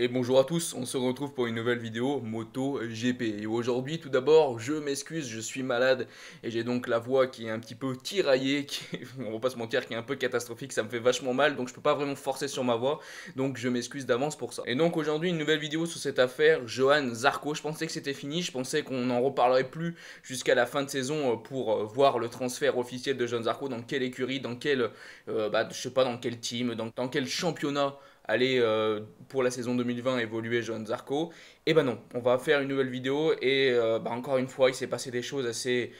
Et bonjour à tous, on se retrouve pour une nouvelle vidéo Moto GP. Et aujourd'hui, tout d'abord, je m'excuse, je suis malade et j'ai donc la voix qui est un petit peu tiraillée, qui on va pas se mentir, qui est un peu catastrophique, ça me fait vachement mal, donc je peux pas vraiment forcer sur ma voix, donc je m'excuse d'avance pour ça. Et donc aujourd'hui, une nouvelle vidéo sur cette affaire, Johan Zarco. Je pensais que c'était fini, je pensais qu'on n'en reparlerait plus jusqu'à la fin de saison euh, pour euh, voir le transfert officiel de Johan Zarco, dans quelle écurie, dans quel... Euh, bah, je sais pas, dans quel team, dans quel championnat aller euh, pour la saison 2020 évoluer Johan Zarco. Et eh ben non, on va faire une nouvelle vidéo et euh, bah, encore une fois, il s'est passé des choses assez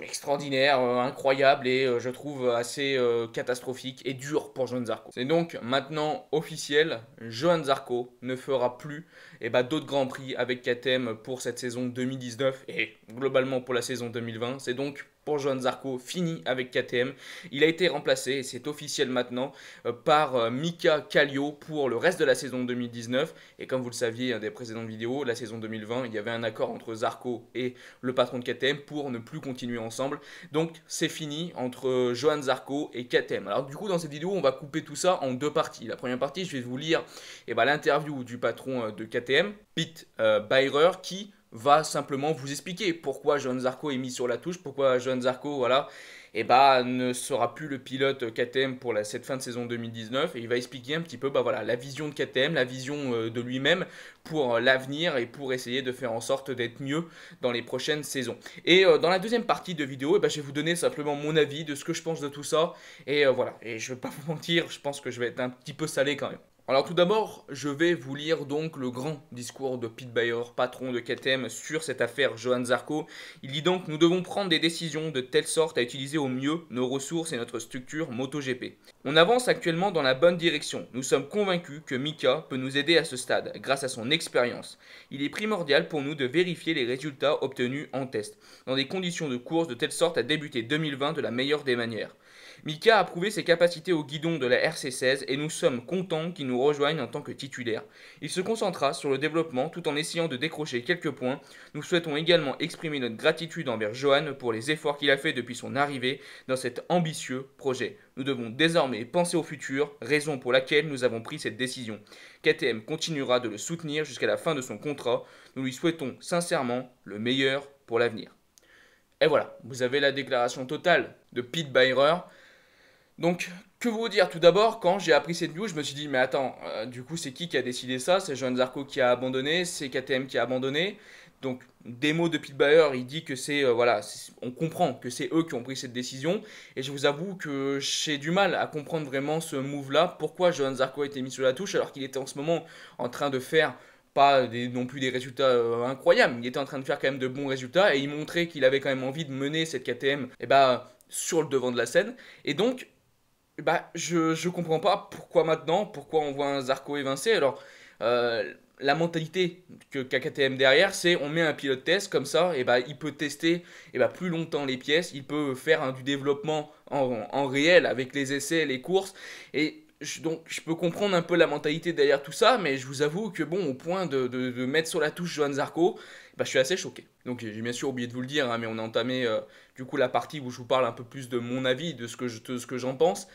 extraordinaires, euh, incroyables et je trouve assez catastrophiques et dures pour Johan Zarco. C'est donc maintenant officiel, Johan Zarco ne fera plus et eh ben, d'autres grands prix avec KTM pour cette saison 2019 et globalement pour la saison 2020. C'est donc pour Johan Zarco, fini avec KTM. Il a été remplacé, et c'est officiel maintenant, euh, par euh, Mika Kallio pour le reste de la saison 2019. Et comme vous le saviez hein, des précédentes vidéos, la saison 2020, il y avait un accord entre Zarco et le patron de KTM pour ne plus continuer ensemble. Donc c'est fini entre euh, Johan Zarco et KTM. Alors du coup, dans cette vidéo, on va couper tout ça en deux parties. La première partie, je vais vous lire et eh ben, l'interview du patron de KTM, Pete euh, Byrer, qui va simplement vous expliquer pourquoi John Zarco est mis sur la touche, pourquoi John Zarco, voilà, et eh ben, ne sera plus le pilote KTM pour cette fin de saison 2019. Et il va expliquer un petit peu bah voilà, la vision de KTM, la vision euh, de lui-même pour euh, l'avenir et pour essayer de faire en sorte d'être mieux dans les prochaines saisons. Et euh, dans la deuxième partie de vidéo, eh ben, je vais vous donner simplement mon avis de ce que je pense de tout ça. Et voilà, et je vais pas vous mentir, je pense que je vais être un petit peu salé quand même. Alors tout d'abord, je vais vous lire donc le grand discours de Pete Bayer, patron de KTM, sur cette affaire Johan Zarco. Il dit donc Nous devons prendre des décisions de telle sorte à utiliser au mieux nos ressources et notre structure MotoGP. On avance actuellement dans la bonne direction. Nous sommes convaincus que Mika peut nous aider à ce stade, grâce à son expérience. Il est primordial pour nous de vérifier les résultats obtenus en test, dans des conditions de course de telle sorte à débuter 2020 de la meilleure des manières. Mika a prouvé ses capacités au guidon de la RC16 et nous sommes contents qu'il nous rejoigne en tant que titulaire. Il se concentra sur le développement tout en essayant de décrocher quelques points. Nous souhaitons également exprimer notre gratitude envers Johan pour les efforts qu'il a fait depuis son arrivée dans cet ambitieux projet. Nous devons désormais penser au futur, raison pour laquelle nous avons pris cette décision. KTM continuera de le soutenir jusqu'à la fin de son contrat. Nous lui souhaitons sincèrement le meilleur pour l'avenir. Et voilà, vous avez la déclaration totale de Pete Byrer. Donc, que vous dire Tout d'abord, quand j'ai appris cette news, je me suis dit, mais attends, euh, du coup, c'est qui qui a décidé ça C'est Johan Zarco qui a abandonné, c'est KTM qui a abandonné. Donc, des mots de Pete Bayer, il dit que c'est, euh, voilà, on comprend que c'est eux qui ont pris cette décision. Et je vous avoue que j'ai du mal à comprendre vraiment ce move-là. Pourquoi Johan Zarco a été mis sur la touche alors qu'il était en ce moment en train de faire pas des, non plus des résultats euh, incroyables. Il était en train de faire quand même de bons résultats et il montrait qu'il avait quand même envie de mener cette KTM et eh bah, ben, sur le devant de la scène. Et donc, bah, je, je comprends pas pourquoi maintenant, pourquoi on voit un Zarco évincé. Alors, euh, la mentalité que qu'a KTM derrière, c'est on met un pilote test comme ça, et eh bah, ben, il peut tester et eh bah, ben, plus longtemps les pièces, il peut faire du développement en, réel avec les essais, les courses. Et je, donc, je peux comprendre un peu la mentalité derrière tout ça, mais je vous avoue que, bon, au point de, de mettre sur la touche Johan Zarco, bah, je suis assez choqué. Donc j'ai bien sûr oublié de vous le dire, hein, mais on a entamé euh, du coup la partie où je vous parle un peu plus de mon avis, de ce que je, j'en pense.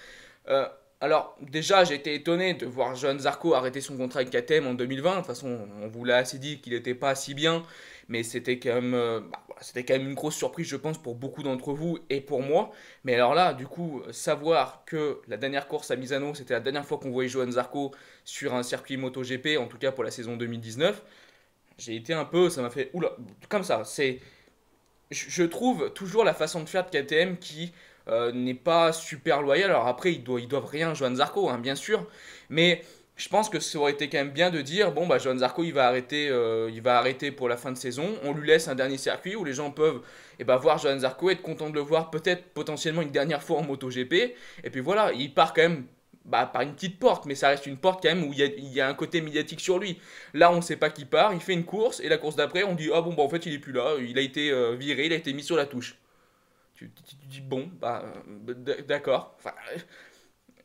Euh, alors déjà j'ai été étonné de voir Johan Zarco arrêter son contrat avec KTM en 2020. De toute façon on vous l'a assez dit qu'il n'était pas si bien, mais c'était quand même euh, bah, c'était quand même une grosse surprise je pense pour beaucoup d'entre vous et pour moi. Mais alors là du coup savoir que la dernière course à Misano c'était la dernière fois qu'on voyait Johan Zarco sur un circuit MotoGP, en tout cas pour la saison 2019 j'ai été un peu, ça m'a fait, oula, comme ça, c'est, je trouve toujours la façon de faire de KTM qui euh, n'est pas super loyale. Alors après, ils doivent, ils doivent rien à Johan Zarco, hein, bien sûr, mais je pense que ça aurait été quand même bien de dire bon bah Johan Zarco il va arrêter euh, il va arrêter pour la fin de saison on lui laisse un dernier circuit où les gens peuvent et eh ben, voir Johan Zarco être content de le voir peut-être potentiellement une dernière fois en MotoGP et puis voilà il part quand même bah, par une petite porte, mais ça reste une porte quand même où il y, a, un côté médiatique sur lui. Là, on ne sait pas qui part, il fait une course, et la course d'après, on dit Ah bon, bah en fait, il est plus là, il a été euh, viré, il a été mis sur la touche. Tu, tu, dis Bon, bah euh, d'accord. Enfin, euh,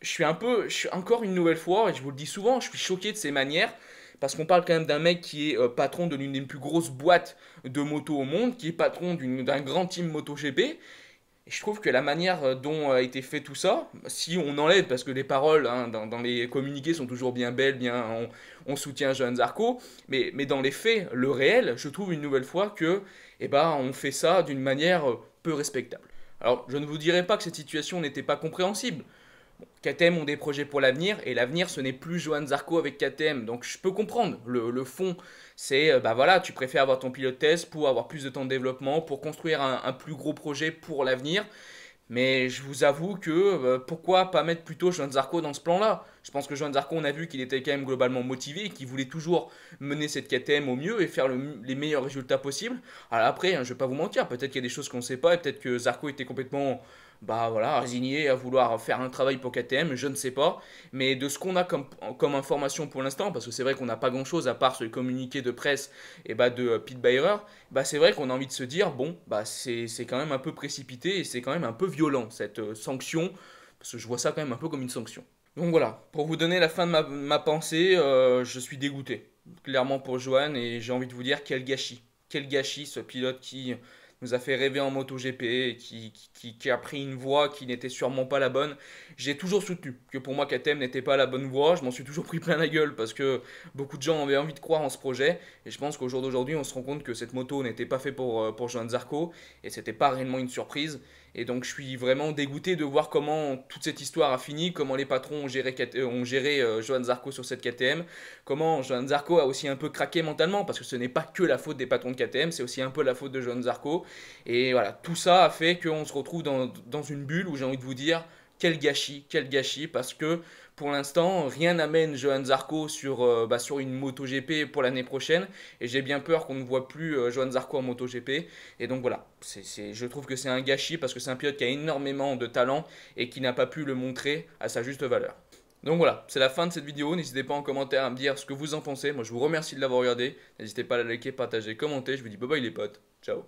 je suis un peu, je suis encore une nouvelle fois, et je vous le dis souvent, je suis choqué de ces manières, parce qu'on parle quand même d'un mec qui est patron de l'une des plus grosses boîtes de moto au monde, qui est patron d'un grand team MotoGP, je trouve que la manière euh, dont euh, a été fait tout ça, si on enlève, parce que les paroles hein, dans, les communiqués sont toujours bien belles, bien on, soutient Johan Zarco, mais, dans les faits, le réel, je trouve une nouvelle fois que eh ben, on fait ça d'une manière euh, peu respectable. Alors je ne vous dirai pas que cette situation n'était pas compréhensible, KTM ont des projets pour l'avenir et l'avenir ce n'est plus Johan Zarco avec KTM. Donc je peux comprendre le, fond. C'est euh, bah voilà, tu préfères avoir ton pilote test pour avoir plus de temps de développement, pour construire un, plus gros projet pour l'avenir. Mais je vous avoue que euh, pourquoi pas mettre plutôt Johan Zarco dans ce plan-là Je pense que Johan Zarco, on a vu qu'il était quand même globalement motivé, qu'il voulait toujours mener cette KTM au mieux et faire les meilleurs résultats possibles. Alors après, je hein, je vais pas vous mentir, peut-être qu'il y a des choses qu'on ne sait pas et peut-être que Zarco était complètement bah voilà, résigné à vouloir faire un travail pour KTM, je ne sais pas. Mais de ce qu'on a comme, comme information pour l'instant, parce que c'est vrai qu'on n'a pas grand chose à part ce communiqué de presse et bah, de euh, Pete Bayer, bah c'est vrai qu'on a envie de se dire, bon, bah c'est quand même un peu précipité et c'est quand même un peu violent cette euh, sanction, parce que je vois ça quand même un peu comme une sanction. Donc voilà, pour vous donner la fin de ma, pensée, euh, je suis dégoûté, clairement pour Johan, et j'ai envie de vous dire quel gâchis. Quel gâchis ce pilote qui, nous a fait rêver en MotoGP qui, a pris une voie qui n'était sûrement pas la bonne. J'ai toujours soutenu que pour moi KTM n'était pas la bonne voie, je m'en suis toujours pris plein la gueule parce que beaucoup de gens avaient envie de croire en ce projet et je pense qu'au jour d'aujourd'hui on se rend compte que cette moto n'était pas faite pour, euh, pour Johan Zarco et c'était pas réellement une surprise. Et donc je suis vraiment dégoûté de voir comment toute cette histoire a fini, comment les patrons ont géré, euh, ont géré euh, Johan Zarco sur cette KTM, comment Johan Zarco a aussi un peu craqué mentalement, parce que ce n'est pas que la faute des patrons de KTM, c'est aussi un peu la faute de Johan Zarco. Et voilà, tout ça a fait qu'on se retrouve dans, dans une bulle où j'ai envie de vous dire, quel gâchis, quel gâchis, parce que pour l'instant, rien n'amène Johan Zarco sur, euh, bah, sur une MotoGP pour l'année prochaine, et j'ai bien peur qu'on ne voit plus euh, Johan Zarco en MotoGP, et donc voilà, je trouve que c'est un gâchis, parce que c'est un pilote qui a énormément de talent, et qui n'a pas pu le montrer à sa juste valeur. Donc voilà, c'est la fin de cette vidéo, n'hésitez pas en commentaire à me dire ce que vous en pensez, moi je vous remercie de l'avoir regardé, n'hésitez pas à liker, partager, commenter, je vous dis bye bye les potes, ciao